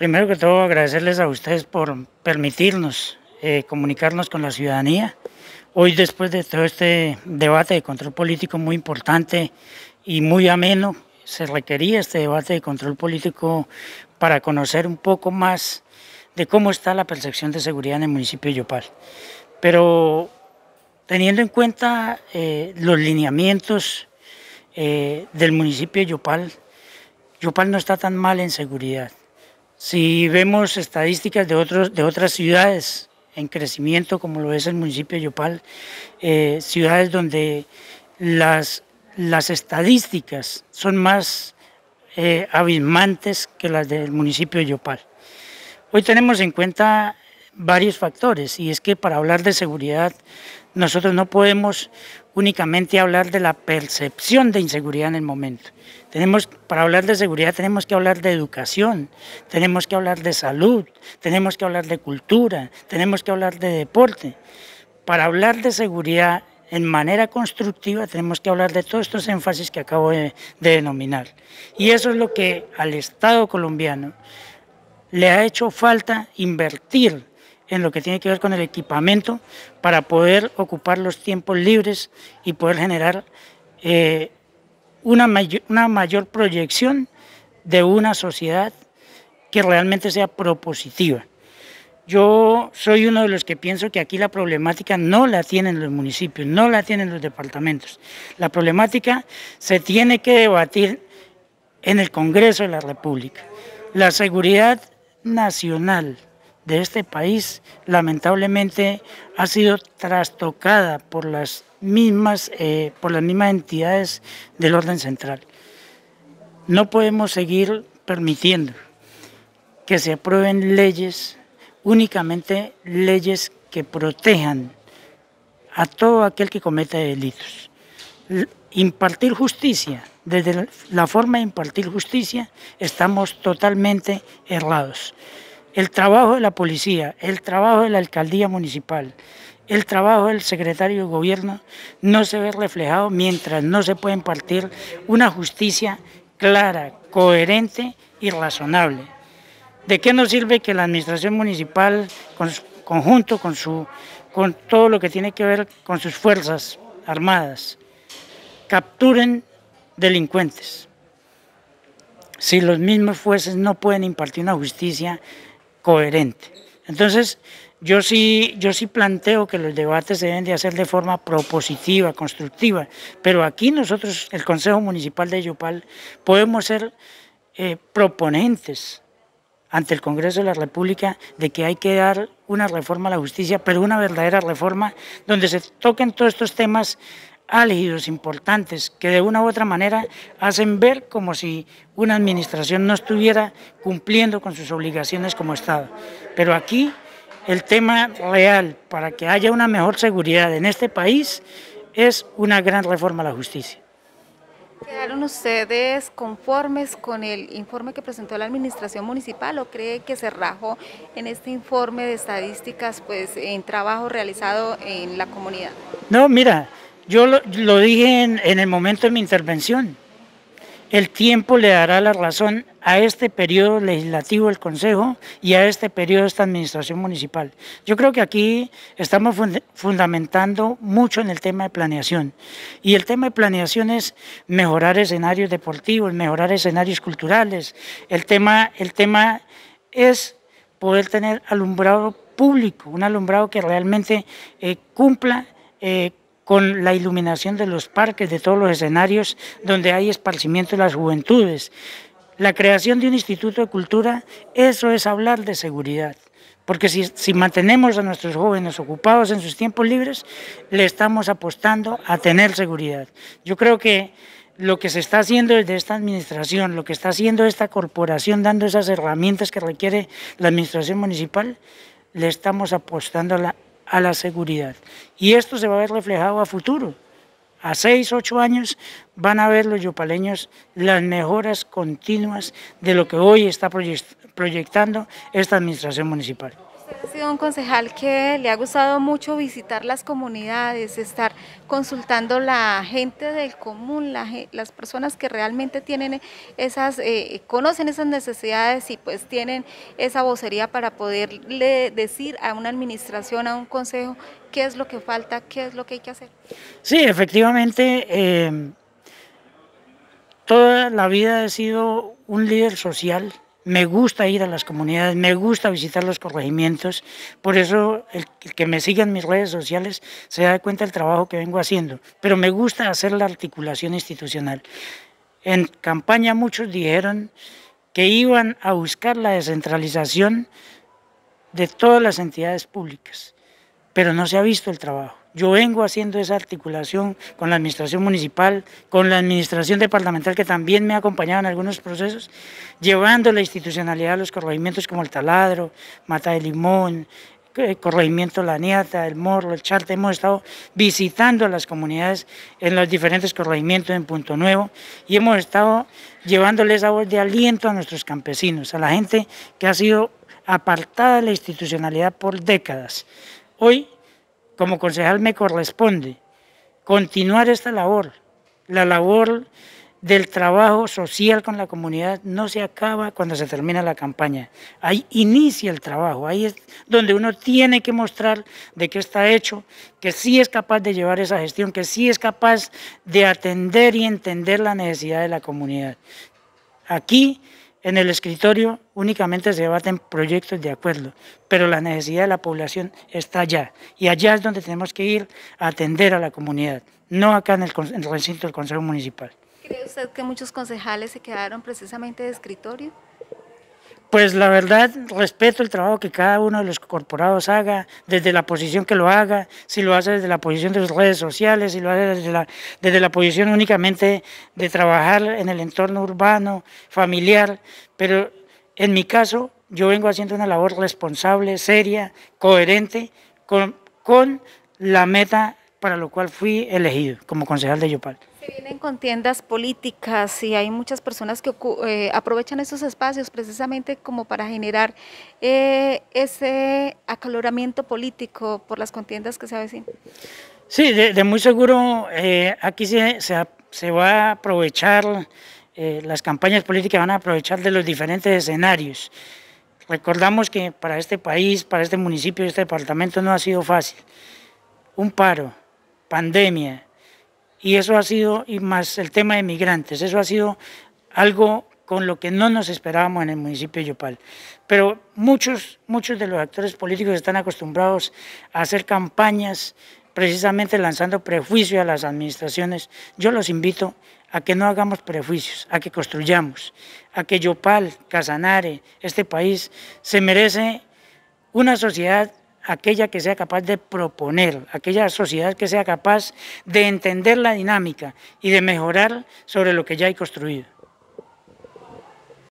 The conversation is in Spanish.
Primero que todo, agradecerles a ustedes por permitirnos eh, comunicarnos con la ciudadanía. Hoy, después de todo este debate de control político muy importante y muy ameno, se requería este debate de control político para conocer un poco más de cómo está la percepción de seguridad en el municipio de Yopal. Pero teniendo en cuenta eh, los lineamientos eh, del municipio de Yopal, Yopal no está tan mal en seguridad. Si vemos estadísticas de, otros, de otras ciudades en crecimiento, como lo es el municipio de Yopal, eh, ciudades donde las, las estadísticas son más eh, abismantes que las del municipio de Yopal. Hoy tenemos en cuenta varios factores y es que para hablar de seguridad nosotros no podemos únicamente hablar de la percepción de inseguridad en el momento. Tenemos, para hablar de seguridad tenemos que hablar de educación, tenemos que hablar de salud, tenemos que hablar de cultura, tenemos que hablar de deporte. Para hablar de seguridad en manera constructiva tenemos que hablar de todos estos énfasis que acabo de, de denominar. Y eso es lo que al Estado colombiano le ha hecho falta invertir en lo que tiene que ver con el equipamiento para poder ocupar los tiempos libres y poder generar eh, una, mayor, una mayor proyección de una sociedad que realmente sea propositiva. Yo soy uno de los que pienso que aquí la problemática no la tienen los municipios, no la tienen los departamentos. La problemática se tiene que debatir en el Congreso de la República. La seguridad nacional, de este país lamentablemente ha sido trastocada por las mismas, eh, por las mismas entidades del orden central. No podemos seguir permitiendo que se aprueben leyes, únicamente leyes que protejan a todo aquel que cometa delitos. Impartir justicia, desde la forma de impartir justicia, estamos totalmente errados el trabajo de la policía, el trabajo de la alcaldía municipal, el trabajo del secretario de gobierno no se ve reflejado mientras no se puede impartir una justicia clara, coherente y razonable. ¿De qué nos sirve que la administración municipal, con, conjunto con, su, con todo lo que tiene que ver con sus fuerzas armadas, capturen delincuentes? Si los mismos jueces no pueden impartir una justicia coherente. Entonces, yo sí, yo sí planteo que los debates se deben de hacer de forma propositiva, constructiva, pero aquí nosotros, el Consejo Municipal de Yopal, podemos ser eh, proponentes ante el Congreso de la República de que hay que dar una reforma a la justicia, pero una verdadera reforma donde se toquen todos estos temas álgidos, importantes, que de una u otra manera hacen ver como si una administración no estuviera cumpliendo con sus obligaciones como Estado. Pero aquí el tema real para que haya una mejor seguridad en este país es una gran reforma a la justicia. ¿Quedaron ustedes conformes con el informe que presentó la administración municipal o cree que se rajó en este informe de estadísticas pues en trabajo realizado en la comunidad? No, mira, yo lo, dije en, el momento de mi intervención. El tiempo le dará la razón a este periodo legislativo del Consejo y a este periodo de esta administración municipal. Yo creo que aquí estamos fundamentando mucho en el tema de planeación. Y el tema de planeación es mejorar escenarios deportivos, mejorar escenarios culturales. El tema, el tema es poder tener alumbrado público, un alumbrado que realmente eh, cumpla eh, con la iluminación de los parques, de todos los escenarios donde hay esparcimiento de las juventudes. La creación de un instituto de cultura, eso es hablar de seguridad. Porque si, mantenemos a nuestros jóvenes ocupados en sus tiempos libres, le estamos apostando a tener seguridad. Yo creo que lo que se está haciendo desde esta administración, lo que está haciendo esta corporación, dando esas herramientas que requiere la administración municipal, le estamos apostando a la a la seguridad. Y esto se va a ver reflejado a futuro. A seis, ocho años van a ver los yopaleños las mejoras continuas de lo que hoy está proyectando esta administración municipal ha sido un concejal que le ha gustado mucho visitar las comunidades, estar consultando la gente del común, las personas que realmente tienen esas, eh, conocen esas necesidades y pues tienen esa vocería para poderle decir a una administración, a un consejo, qué es lo que falta, qué es lo que hay que hacer. Sí, efectivamente, eh, toda la vida he sido un líder social, me gusta ir a las comunidades, me gusta visitar los corregimientos, por eso el, que me siga en mis redes sociales se da cuenta del trabajo que vengo haciendo, pero me gusta hacer la articulación institucional. En campaña muchos dijeron que iban a buscar la descentralización de todas las entidades públicas pero no se ha visto el trabajo. Yo vengo haciendo esa articulación con la administración municipal, con la administración departamental que también me ha acompañado en algunos procesos, llevando la institucionalidad a los corregimientos como el Taladro, Mata de Limón, el eh, corregimiento La Niata, El Morro, El Charte, hemos estado visitando a las comunidades en los diferentes corregimientos en Punto Nuevo y hemos estado llevándoles esa voz de aliento a nuestros campesinos, a la gente que ha sido apartada de la institucionalidad por décadas. Hoy, como concejal, me corresponde continuar esta labor. La labor del trabajo social con la comunidad no se acaba cuando se termina la campaña. Ahí inicia el trabajo, ahí es donde uno tiene que mostrar de qué está hecho, que sí es capaz de llevar esa gestión, que sí es capaz de atender y entender la necesidad de la comunidad. Aquí en el escritorio únicamente se debaten proyectos de acuerdo, pero la necesidad de la población está allá y allá es donde tenemos que ir a atender a la comunidad, no acá en el, recinto del Consejo Municipal. ¿Cree usted que muchos concejales se quedaron precisamente de escritorio? Pues la verdad, respeto el trabajo que cada uno de los corporados haga, desde la posición que lo haga, si lo hace desde la posición de las redes sociales, si lo hace desde la, desde la posición únicamente de trabajar en el entorno urbano, familiar, pero en mi caso yo vengo haciendo una labor responsable, seria, coherente, con, la meta para la cual fui elegido como concejal de Yopal que vienen contiendas políticas y hay muchas personas que eh, aprovechan esos espacios precisamente como para generar eh, ese acaloramiento político por las contiendas que se avecinan. Sí, de, muy seguro eh, aquí se, va a aprovechar, las campañas políticas van a aprovechar de los diferentes escenarios. Recordamos que para este país, para este municipio, este departamento no ha sido fácil. Un paro, pandemia, y eso ha sido, y más el tema de migrantes, eso ha sido algo con lo que no nos esperábamos en el municipio de Yopal. Pero muchos, muchos de los actores políticos están acostumbrados a hacer campañas precisamente lanzando prejuicios a las administraciones. Yo los invito a que no hagamos prejuicios, a que construyamos, a que Yopal, Casanare, este país, se merece una sociedad aquella que sea capaz de proponer, aquella sociedad que sea capaz de entender la dinámica y de mejorar sobre lo que ya hay construido.